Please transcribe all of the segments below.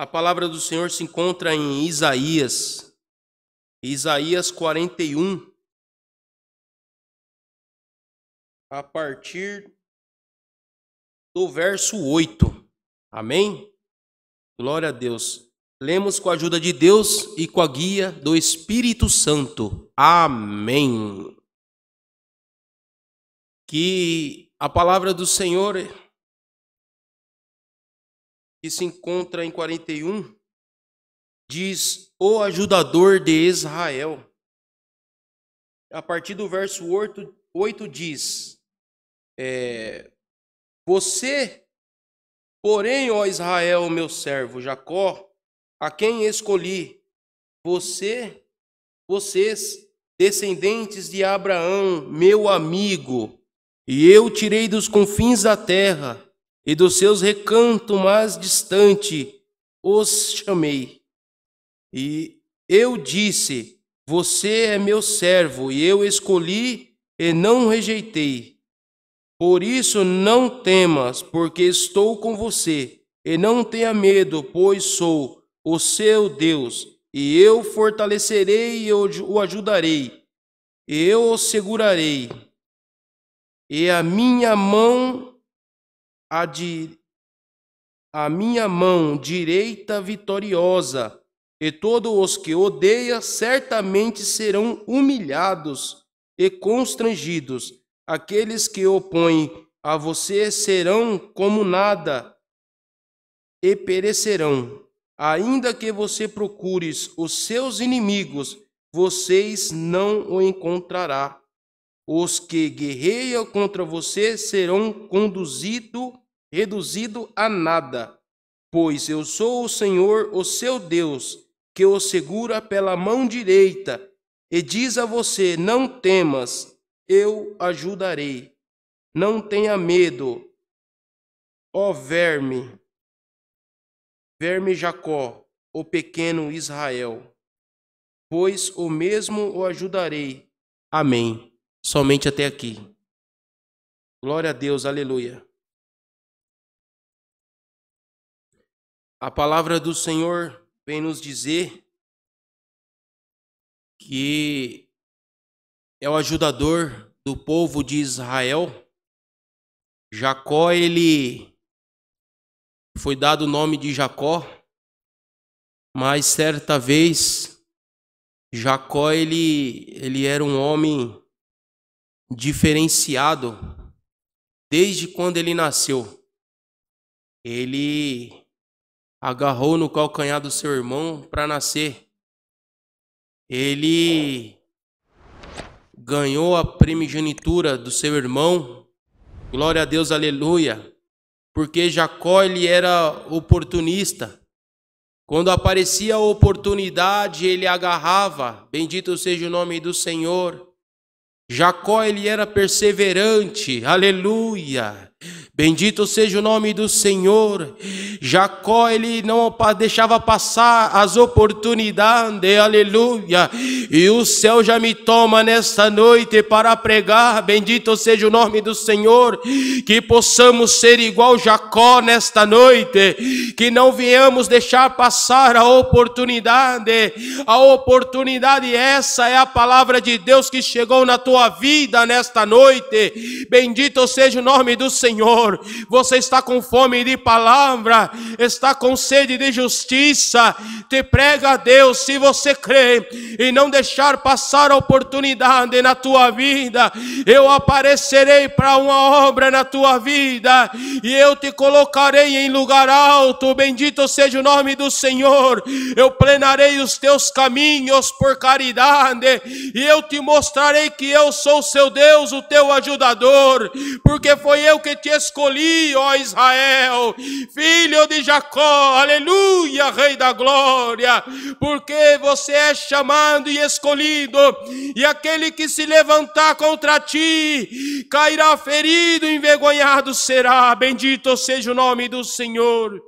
A palavra do Senhor se encontra em Isaías, Isaías 41, a partir do verso 8. Amém? Glória a Deus. Lemos com a ajuda de Deus e com a guia do Espírito Santo. Amém. Que a palavra do Senhor que se encontra em 41, diz: O ajudador de Israel. A partir do verso 8, 8 diz: é, Você, porém, ó Israel, meu servo Jacó, a quem escolhi, você, vocês, descendentes de Abraão, meu amigo, e eu tirei dos confins da terra e dos seus recantos mais distante os chamei. E eu disse: Você é meu servo, e eu escolhi e não rejeitei. Por isso não temas, porque estou com você, e não tenha medo, pois sou o seu Deus, e eu fortalecerei e o ajudarei, e eu o segurarei. E a minha mão a, di... a minha mão direita vitoriosa, e todos os que odeia certamente serão humilhados e constrangidos. Aqueles que opõem a você serão como nada e perecerão. Ainda que você procures os seus inimigos, vocês não o encontrará. Os que guerreiam contra você serão conduzido, reduzido a nada, pois eu sou o Senhor, o seu Deus, que o segura pela mão direita e diz a você: Não temas, eu ajudarei. Não tenha medo, ó verme, verme Jacó, o pequeno Israel, pois o mesmo o ajudarei. Amém somente até aqui. Glória a Deus, aleluia. A palavra do Senhor vem nos dizer que é o ajudador do povo de Israel. Jacó, ele foi dado o nome de Jacó, mas certa vez Jacó ele ele era um homem diferenciado desde quando ele nasceu. Ele agarrou no calcanhar do seu irmão para nascer. Ele ganhou a primogenitura do seu irmão. Glória a Deus, aleluia. Porque Jacó ele era oportunista. Quando aparecia a oportunidade, ele agarrava. Bendito seja o nome do Senhor. Jacó ele era perseverante, aleluia. Bendito seja o nome do Senhor. Jacó ele não deixava passar as oportunidades, aleluia. E o céu já me toma nesta noite para pregar. Bendito seja o nome do Senhor. Que possamos ser igual Jacó nesta noite. Que não viemos deixar passar a oportunidade. A oportunidade, essa é a palavra de Deus que chegou na tua vida nesta noite. Bendito seja o nome do Senhor. Senhor, você está com fome de palavra, está com sede de justiça, te prega a Deus se você crê e não deixar passar a oportunidade na tua vida. Eu aparecerei para uma obra na tua vida e eu te colocarei em lugar alto. Bendito seja o nome do Senhor. Eu plenarei os teus caminhos por caridade e eu te mostrarei que eu sou seu Deus, o teu ajudador, porque foi eu que te escolhi, ó Israel, filho de Jacó, aleluia, Rei da glória, porque você é chamado e escolhido, e aquele que se levantar contra ti cairá ferido, envergonhado será. Bendito seja o nome do Senhor.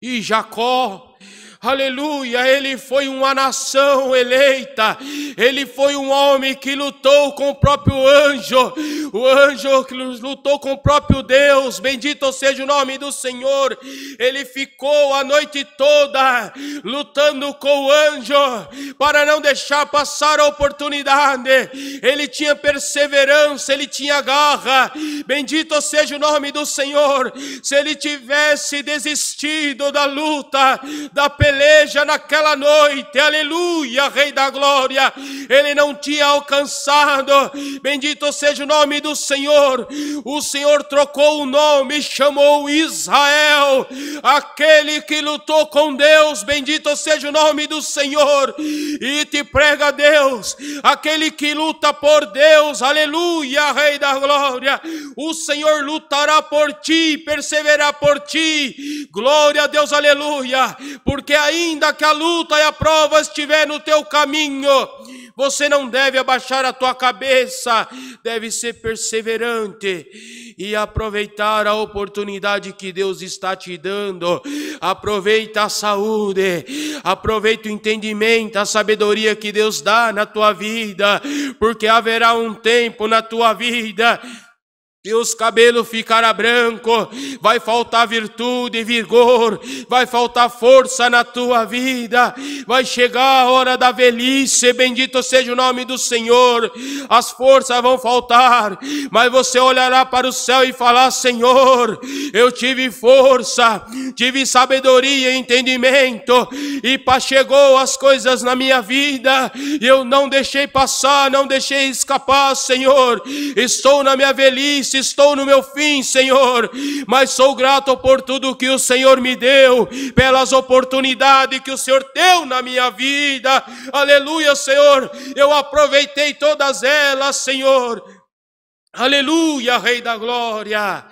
E Jacó aleluia, ele foi uma nação eleita, ele foi um homem que lutou com o próprio anjo, o anjo que lutou com o próprio Deus, bendito seja o nome do Senhor, ele ficou a noite toda lutando com o anjo, para não deixar passar a oportunidade, ele tinha perseverança, ele tinha garra, bendito seja o nome do Senhor, se ele tivesse desistido da luta, da perseverança, peleja naquela noite, aleluia, Rei da Glória, ele não tinha alcançado, bendito seja o nome do Senhor, o Senhor trocou o nome, chamou Israel, aquele que lutou com Deus, bendito seja o nome do Senhor, e te prega Deus, aquele que luta por Deus, aleluia, Rei da Glória, o Senhor lutará por ti, perseverará por ti, glória a Deus, aleluia, porque ainda que a luta e a prova estiver no teu caminho, você não deve abaixar a tua cabeça, deve ser perseverante e aproveitar a oportunidade que Deus está te dando. Aproveita a saúde, aproveita o entendimento, a sabedoria que Deus dá na tua vida, porque haverá um tempo na tua vida teus cabelos ficará branco, vai faltar virtude e vigor, vai faltar força na tua vida, vai chegar a hora da velhice, bendito seja o nome do Senhor, as forças vão faltar, mas você olhará para o céu e falar: Senhor, eu tive força, tive sabedoria e entendimento, e chegou as coisas na minha vida, eu não deixei passar, não deixei escapar, Senhor, estou na minha velhice disse: Estou no meu fim, Senhor, mas sou grato por tudo que o Senhor me deu, pelas oportunidades que o Senhor deu na minha vida. Aleluia, Senhor, eu aproveitei todas elas, Senhor. Aleluia, Rei da Glória!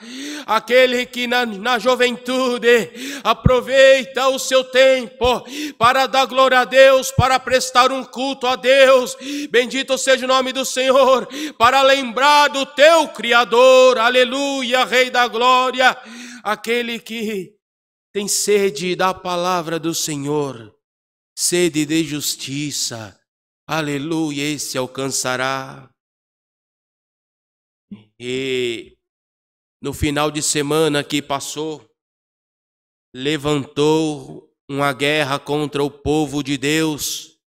Aquele que na, na juventude aproveita o seu tempo para dar glória a Deus, para prestar um culto a Deus, bendito seja o nome do Senhor, para lembrar do teu Criador, aleluia, Rei da Glória! Aquele que tem sede da palavra do Senhor, sede de justiça, aleluia, esse alcançará. E no final de semana que passou, levantou uma guerra contra o povo de Deus,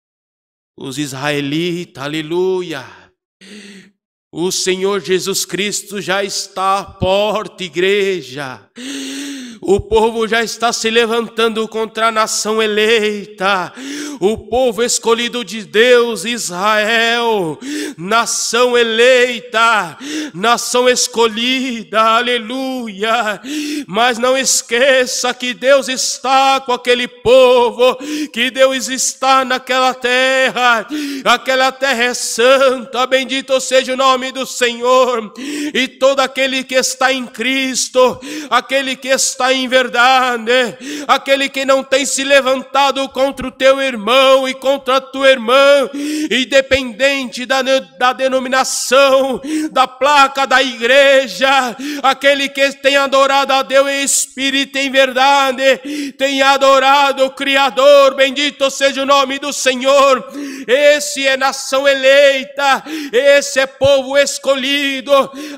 os israelitas, aleluia. O Senhor Jesus Cristo já está à porta, igreja. O povo já está se levantando contra a nação eleita o povo escolhido de Deus, Israel, nação eleita, nação escolhida, aleluia. Mas não esqueça que Deus está com aquele povo, que Deus está naquela terra, aquela terra é santa, bendito seja o nome do Senhor, e todo aquele que está em Cristo, aquele que está em verdade, aquele que não tem se levantado contra o teu irmão irmão e contra a tua irmã, independente da, da denominação, da placa da igreja, aquele que tem adorado a Deus em espírito e em verdade, tem adorado o Criador, bendito seja o nome do Senhor. Esse é nação eleita, esse é povo escolhido,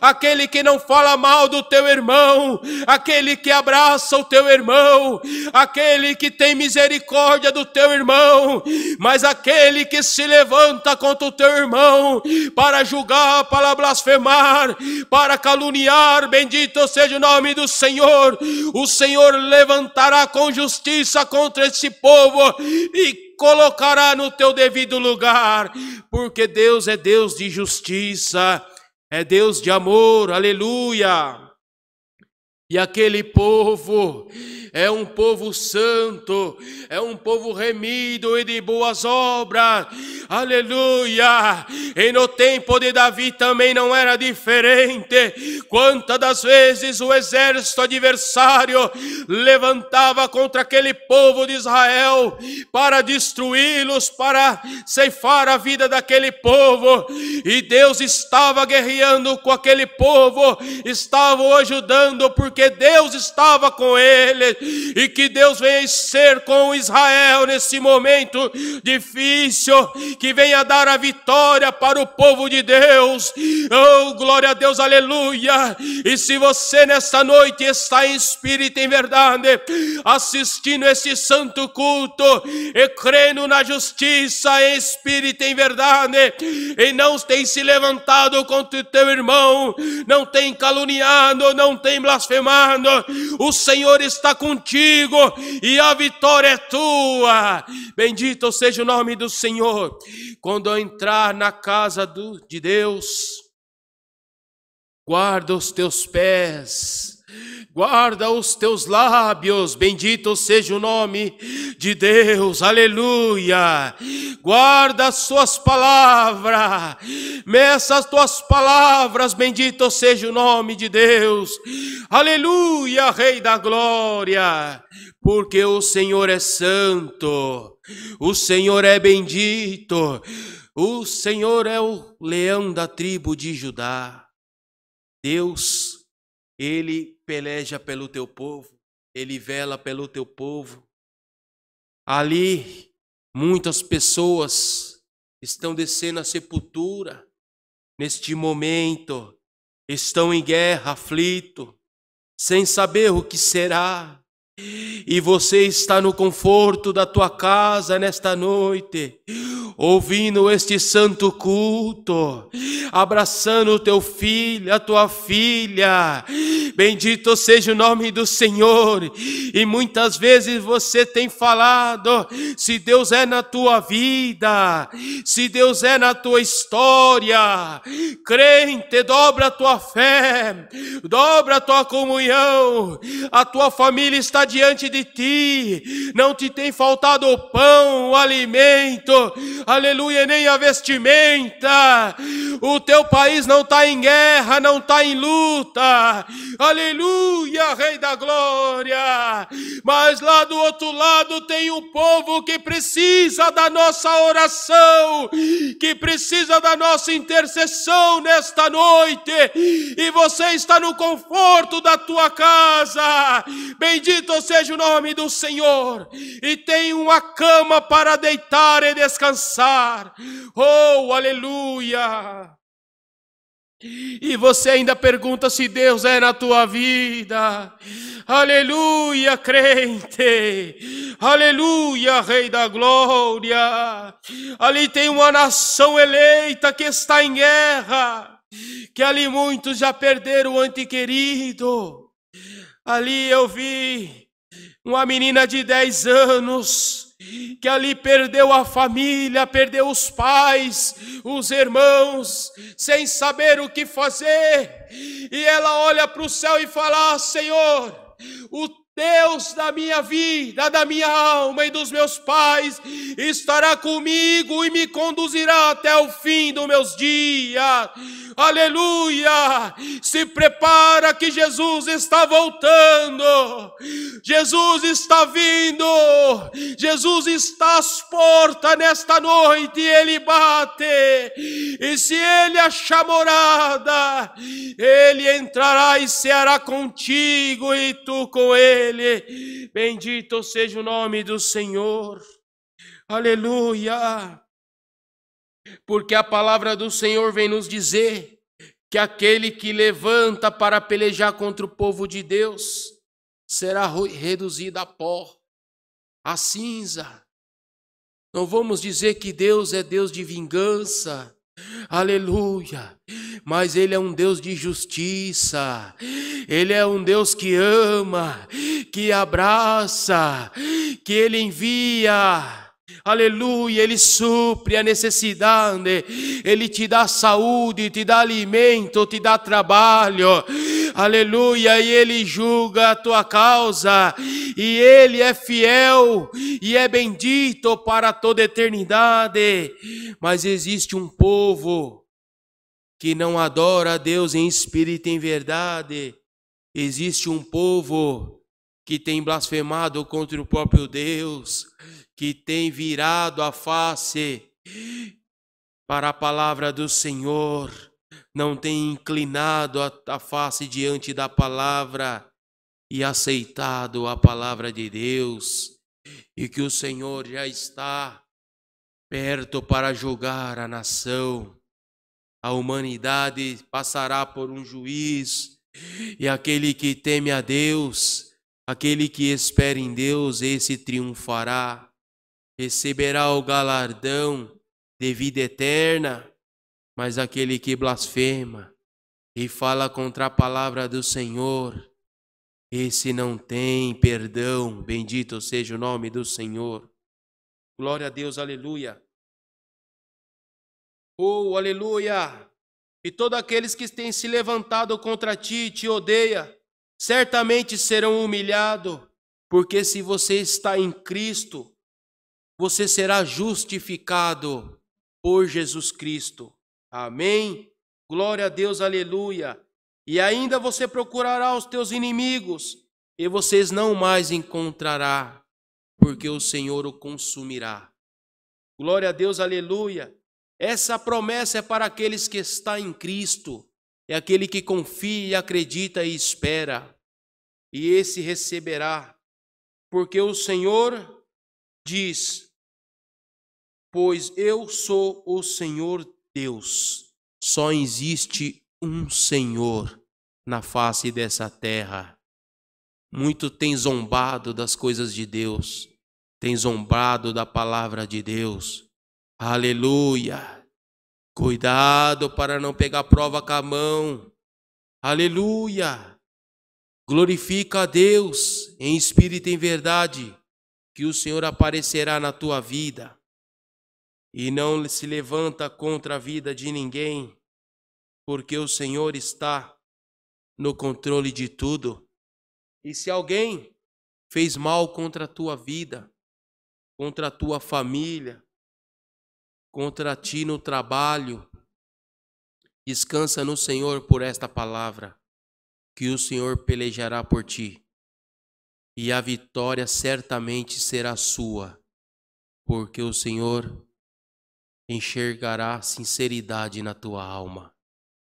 aquele que não fala mal do teu irmão, aquele que abraça o teu irmão, aquele que tem misericórdia do teu irmão irmão, mas aquele que se levanta contra o teu irmão para julgar, para blasfemar, para caluniar, bendito seja o nome do Senhor, o Senhor levantará com justiça contra esse povo e colocará no teu devido lugar, porque Deus é Deus de justiça, é Deus de amor, aleluia. E aquele povo é um povo santo, é um povo remido e de boas obras. Aleluia! E no tempo de Davi também não era diferente. Quantas das vezes o exército adversário levantava contra aquele povo de Israel para destruí-los, para ceifar a vida daquele povo, e Deus estava guerreando com aquele povo, estava o ajudando, porque Deus estava com ele e que Deus venha ser com Israel nesse momento difícil, que venha dar a vitória para o povo de Deus. Oh, glória a Deus, aleluia! E se você nesta noite está em espírito em verdade, assistindo esse santo culto e crendo na justiça em espírito em verdade, e não tem se levantado contra teu irmão, não tem caluniado, não tem blasfemado, o Senhor está com contigo e a vitória é tua. Bendito seja o nome do Senhor. Quando eu entrar na casa do, de Deus, guarda os teus pés guarda os teus lábios, bendito seja o nome de Deus, aleluia. Guarda as suas palavras, meça as tuas palavras, bendito seja o nome de Deus, aleluia, Rei da glória, porque o Senhor é santo, o Senhor é bendito, o Senhor é o leão da tribo de Judá. Deus ele peleja pelo teu povo, ele vela pelo teu povo. Ali, muitas pessoas estão descendo a sepultura neste momento, estão em guerra, aflito, sem saber o que será. E você está no conforto da tua casa nesta noite, ouvindo este santo culto, abraçando o teu filho, a tua filha, Bendito seja o nome do Senhor. E muitas vezes você tem falado: se Deus é na tua vida, se Deus é na tua história, crente, dobra a tua fé, dobra a tua comunhão. A tua família está diante de ti, não te tem faltado o pão, o alimento, aleluia, nem a vestimenta. O teu país não está em guerra, não está em luta. Aleluia aleluia, Rei da Glória. Mas lá do outro lado tem um povo que precisa da nossa oração, que precisa da nossa intercessão nesta noite, e você está no conforto da tua casa. Bendito seja o nome do Senhor, e tem uma cama para deitar e descansar. Oh, aleluia! E você ainda pergunta se Deus é na tua vida. Aleluia, crente. Aleluia, Rei da Glória. Ali tem uma nação eleita que está em guerra. Que ali muitos já perderam o antequerido. Ali eu vi uma menina de 10 anos que ali perdeu a família, perdeu os pais, os irmãos, sem saber o que fazer, e ela olha para o céu e fala: ah, Senhor, o Deus da minha vida, da minha alma e dos meus pais, estará comigo e me conduzirá até o fim dos meus dias. Aleluia! Se prepara que Jesus está voltando. Jesus está vindo. Jesus está às portas nesta noite e ele bate. E se ele achar morada, ele entrará e será contigo e tu com ele. Bendito seja o nome do Senhor. Aleluia! porque a palavra do Senhor vem nos dizer que aquele que levanta para pelejar contra o povo de Deus será reduzido a pó, a cinza. Não vamos dizer que Deus é Deus de vingança, aleluia, mas Ele é um Deus de justiça, Ele é um Deus que ama, que abraça, que Ele envia Aleluia, Ele supre a necessidade, Ele te dá saúde, te dá alimento, te dá trabalho. Aleluia, e Ele julga a tua causa, e Ele é fiel e é bendito para toda eternidade. Mas existe um povo que não adora a Deus em espírito e em verdade, existe um povo que tem blasfemado contra o próprio Deus, que tem virado a face para a palavra do Senhor, não tem inclinado a, face diante da palavra e aceitado a palavra de Deus, e que o Senhor já está perto para julgar a nação. A humanidade passará por um juiz, e aquele que teme a Deus Aquele que espera em Deus, esse triunfará, receberá o galardão de vida eterna. Mas aquele que blasfema e fala contra a palavra do Senhor, esse não tem perdão. Bendito seja o nome do Senhor. Glória a Deus, aleluia. Oh, aleluia! E todos aqueles que têm se levantado contra ti te odeia certamente serão humilhados, porque se você está em Cristo, você será justificado por Jesus Cristo. Amém? Glória a Deus, aleluia. E ainda você procurará os teus inimigos, e vocês não mais encontrará, porque o Senhor o consumirá. Glória a Deus, aleluia. Essa promessa é para aqueles que estão em Cristo é aquele que confia, acredita e espera, e esse receberá, porque o Senhor diz: Pois eu sou o Senhor Deus, só existe um Senhor na face dessa terra. Muito tem zombado das coisas de Deus, tem zombado da palavra de Deus. Aleluia! Cuidado para não pegar prova com a mão. Aleluia! Glorifica a Deus em espírito e em verdade, que o Senhor aparecerá na tua vida. E não se levanta contra a vida de ninguém, porque o Senhor está no controle de tudo. E se alguém fez mal contra a tua vida, contra a tua família, contra ti no trabalho. Descansa no Senhor por esta palavra, que o Senhor pelejará por ti, e a vitória certamente será sua, porque o Senhor enxergará sinceridade na tua alma.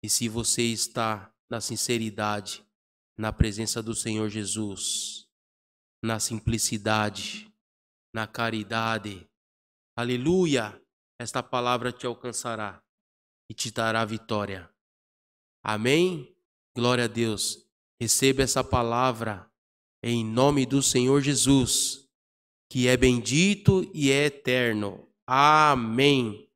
E se você está na sinceridade, na presença do Senhor Jesus, na simplicidade, na caridade, aleluia, esta palavra te alcançará e te dará vitória. Amém? Glória a Deus. Receba essa palavra em nome do Senhor Jesus, que é bendito e é eterno. Amém.